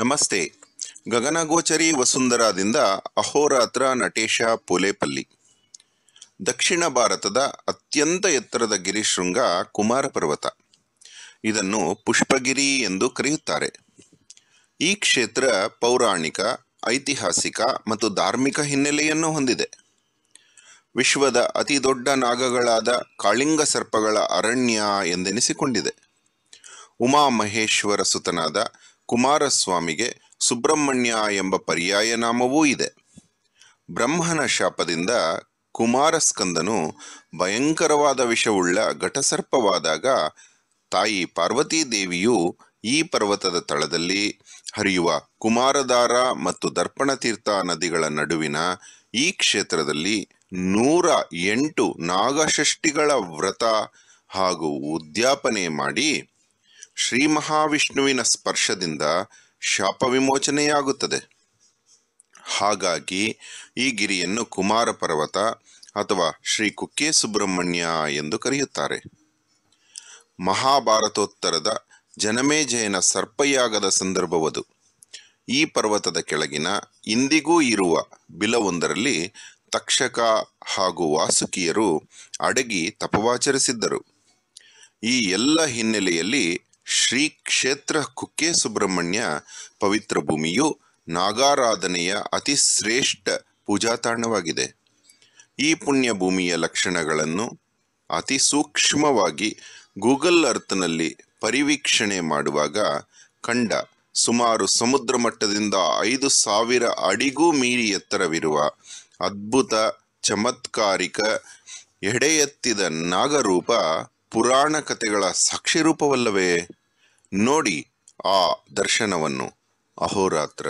ನಮಸ್ತೆ ಗಗನಗೋಚರಿ ವಸುಂಧರಾದಿಂದ ಅಹೋರಾತ್ರ ನಟೇಶ ಪೋಲೆಪಲ್ಲಿ ದಕ್ಷಿಣ ಭಾರತದ ಅತ್ಯಂತ ಎತ್ತರದ ಗಿರಿಶೃಂಗ ಕುಮಾರ ಪರ್ವತ ಇದನ್ನು ಪುಷ್ಪಗಿರಿ ಎಂದು ಕರೆಯುತ್ತಾರೆ ಈ ಕ್ಷೇತ್ರ ಪೌರಾಣಿಕ ಐತಿಹಾಸಿಕ ಮತ್ತು ಧಾರ್ಮಿಕ ಹಿನ್ನೆಲೆಯನ್ನು ಹೊಂದಿದೆ ವಿಶ್ವದ ಅತಿ ದೊಡ್ಡ ನಾಗಗಳಾದ ಕಾಳಿಂಗ ಸರ್ಪಗಳ ಅರಣ್ಯ ಎಂದೆನಿಸಿಕೊಂಡಿದೆ ಉಮಾಮಹೇಶ್ವರ ಮಹೇಶ್ವರ ಸುತನಾದ ಕುಮಾರಸ್ವಾಮಿಗೆ ಸುಬ್ರಹ್ಮಣ್ಯ ಎಂಬ ಪರ್ಯಾಯ ನಾಮವೂ ಇದೆ ಬ್ರಹ್ಮನ ಶಾಪದಿಂದ ಕುಮಾರಸ್ಕಂದನು ಭಯಂಕರವಾದ ವಿಷವುಳ್ಳ ಘಟಸರ್ಪವಾದಾಗ ತಾಯಿ ಪಾರ್ವತೀ ದೇವಿಯು ಈ ಪರ್ವತದ ತಳದಲ್ಲಿ ಹರಿಯುವ ಕುಮಾರಧಾರ ಮತ್ತು ದರ್ಪಣತೀರ್ಥ ನದಿಗಳ ನಡುವಿನ ಈ ಕ್ಷೇತ್ರದಲ್ಲಿ ನೂರ ಎಂಟು ನಾಗಷಷ್ಠಿಗಳ ವ್ರತ ಹಾಗೂ ಉದ್ಯಾಪನೆ ಮಾಡಿ ಶ್ರೀ ಮಹಾವಿಷ್ಣುವಿನ ಸ್ಪರ್ಶದಿಂದ ಶಾಪ ವಿಮೋಚನೆಯಾಗುತ್ತದೆ ಹಾಗಾಗಿ ಈ ಗಿರಿಯನ್ನು ಕುಮಾರ ಪರ್ವತ ಅಥವಾ ಶ್ರೀ ಕುಕ್ಕೆ ಸುಬ್ರಹ್ಮಣ್ಯ ಎಂದು ಕರೆಯುತ್ತಾರೆ ಮಹಾಭಾರತೋತ್ತರದ ಜನಮೇಜಯನ ಸರ್ಪಯಾಗದ ಸಂದರ್ಭವದು ಈ ಪರ್ವತದ ಕೆಳಗಿನ ಇಂದಿಗೂ ಇರುವ ಬಿಲವೊಂದರಲ್ಲಿ ತಕ್ಷಕ ಹಾಗೂ ವಾಸುಕಿಯರು ಅಡಗಿ ತಪವಾಚರಿಸಿದ್ದರು ಈ ಎಲ್ಲ ಹಿನ್ನೆಲೆಯಲ್ಲಿ ಶ್ರೀ ಕ್ಷೇತ್ರ ಕುಕ್ಕೆ ಸುಬ್ರಹ್ಮಣ್ಯ ಪವಿತ್ರ ಭೂಮಿಯು ನಾಗಾರಾಧನೆಯ ಅತಿ ಶ್ರೇಷ್ಠ ಪೂಜಾ ತಾಣವಾಗಿದೆ ಈ ಪುಣ್ಯ ಭೂಮಿಯ ಲಕ್ಷಣಗಳನ್ನು ಅತಿ ಸೂಕ್ಷ್ಮವಾಗಿ ಗೂಗಲ್ ಅರ್ಥನಲ್ಲಿ ಪರಿವೀಕ್ಷಣೆ ಮಾಡುವಾಗ ಕಂಡ ಸುಮಾರು ಸಮುದ್ರ ಮಟ್ಟದಿಂದ ಐದು ಸಾವಿರ ಅಡಿಗೂ ಮೀರಿ ಎತ್ತರವಿರುವ ಅದ್ಭುತ ಚಮತ್ಕಾರಿಕ ಎಡೆಯೆತ್ತಿದ ನಾಗರೂಪ ಪುರಾಣ ಕಥೆಗಳ ಸಾಕ್ಷಿರೂಪವಲ್ಲವೇ ನೋಡಿ ಆ ದರ್ಶನವನ್ನು ಅಹೋರಾತ್ರ